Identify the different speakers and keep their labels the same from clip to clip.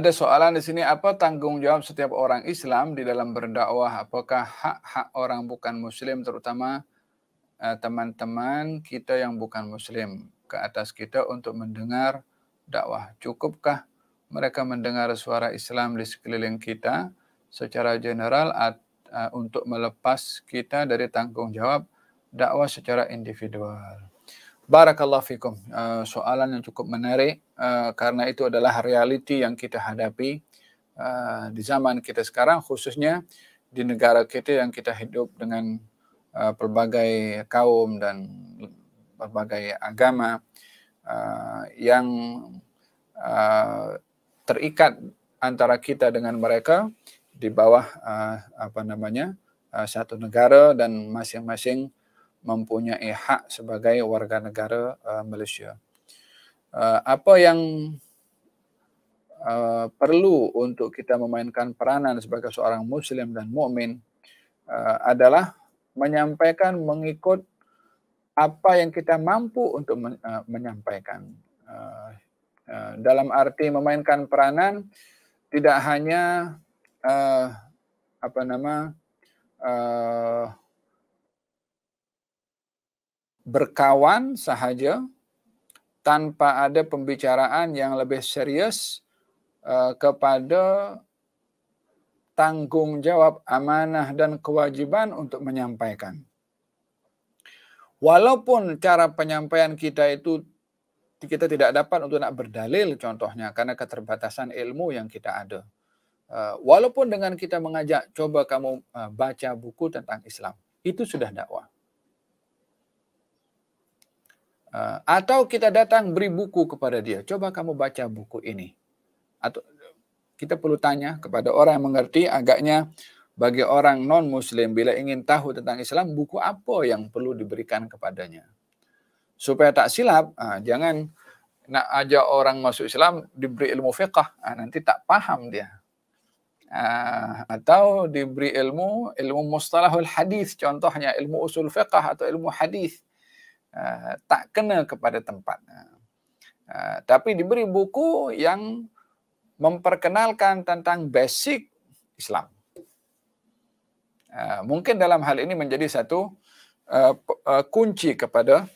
Speaker 1: ada soalan di sini apa tanggung jawab setiap orang Islam di dalam berdakwah? Apakah hak-hak orang bukan muslim terutama eh, teman-teman uh, kita yang bukan muslim ke atas kita untuk mendengar dakwah? Cukupkah mereka mendengar suara Islam di sekeliling kita secara general at, uh, untuk melepas kita dari tanggung jawab dakwah secara individual? Barakallahu fikum. Uh, soalan yang cukup menarik. Eh, karena itu adalah realiti yang kita hadapi uh, di zaman kita sekarang khususnya di negara kita yang kita hidup dengan uh, pelbagai kaum dan berbagai agama uh, yang uh, terikat antara kita dengan mereka di bawah uh, apa namanya uh, satu negara dan masing-masing mempunyai hak sebagai warga negara uh, Malaysia. Eh, apa yang uh, perlu untuk kita memainkan peranan sebagai seorang muslim dan mumin uh, eh, adalah menyampaikan mengikut apa yang kita mampu untuk men, uh, menyampaikan uh, uh, dalam arti memainkan peranan tidak hanya uh, apa nama uh, berkawan sahaja tanpa ada pembicaraan yang lebih serius eh, kepada tanggung jawab, amanah, dan kewajiban untuk menyampaikan. Walaupun cara penyampaian kita itu kita tidak dapat untuk nak berdalil contohnya karena keterbatasan ilmu yang kita ada. Eh, walaupun dengan kita mengajak coba kamu eh, baca buku tentang Islam, itu sudah dakwah. Ah, atau kita datang beri buku kepada dia. Coba kamu baca buku ini. Atau kita perlu tanya kepada orang yang mengerti agaknya bagi orang non muslim bila ingin tahu tentang Islam buku apa yang perlu diberikan kepadanya. Supaya tak silap, ah, jangan nak ajak orang masuk Islam diberi ilmu fiqh, ah, nanti tak paham dia. atau diberi ilmu ilmu mustalahul hadis contohnya ilmu usul fiqh atau ilmu hadis uh, tak kena kepada tempat. Uh, tapi diberi buku yang memperkenalkan tentang basic Islam. Uh, mungkin dalam hal ini menjadi satu uh, uh, kunci kepada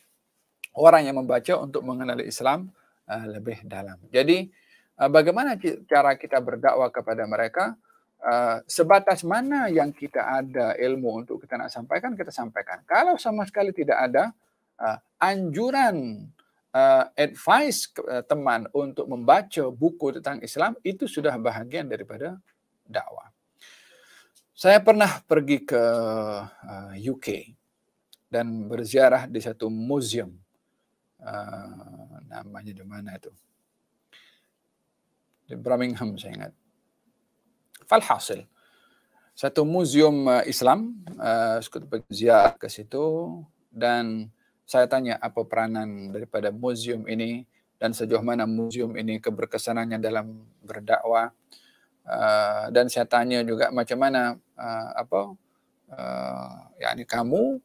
Speaker 1: orang yang membaca untuk mengenali Islam uh, lebih dalam. Jadi uh, bagaimana cara kita berdakwah kepada mereka? Uh, sebatas mana yang kita ada ilmu untuk kita nak sampaikan kita sampaikan. Kalau sama sekali tidak ada, uh, anjuran uh, advice uh, teman untuk membaca buku tentang Islam itu sudah bahagian daripada dakwah. Saya pernah pergi ke uh, UK dan berziarah di satu museum uh, namanya di mana itu? Di Birmingham saya ingat. Falhasil satu museum Islam uh, sekutu pergi ziarah ke situ dan saya tanya apa peranan daripada muzium ini dan sejauh mana muzium ini keberkesanannya dalam berdakwah uh, dan saya tanya juga macam mana uh, apa uh, eh, yakni kamu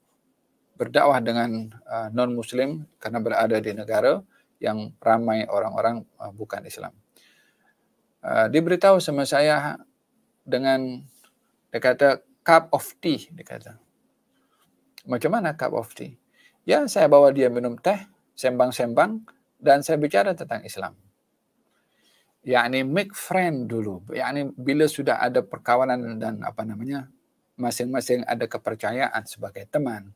Speaker 1: berdakwah dengan uh, non muslim karena berada di negara yang ramai orang-orang uh, bukan Islam. Uh, diberitahu sama saya dengan dia kata cup of tea dia kata. Macam mana cup of tea? Ya, saya bawa dia minum teh, sembang-sembang, dan saya bicara tentang Islam. Yakni make friend dulu. Yakni bila sudah ada perkawanan dan apa namanya, masing-masing ada kepercayaan sebagai teman.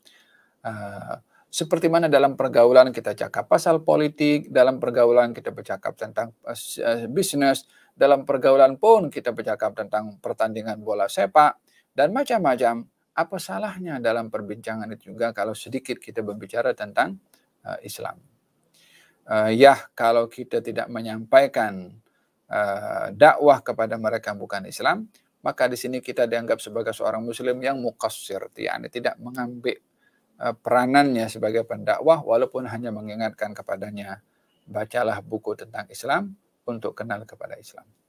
Speaker 1: Uh, seperti mana dalam pergaulan kita cakap pasal politik, dalam pergaulan kita bercakap tentang uh, eh, bisnis, dalam pergaulan pun kita bercakap tentang pertandingan bola sepak dan macam-macam apa salahnya dalam perbincangan itu juga kalau sedikit kita berbicara tentang uh, Islam. Uh, ya, kalau kita tidak menyampaikan uh, dakwah kepada mereka bukan Islam, maka di sini kita dianggap sebagai seorang muslim yang mukasir, yakni tidak mengambil uh, peranannya sebagai pendakwah walaupun hanya mengingatkan kepadanya bacalah buku tentang Islam untuk kenal kepada Islam.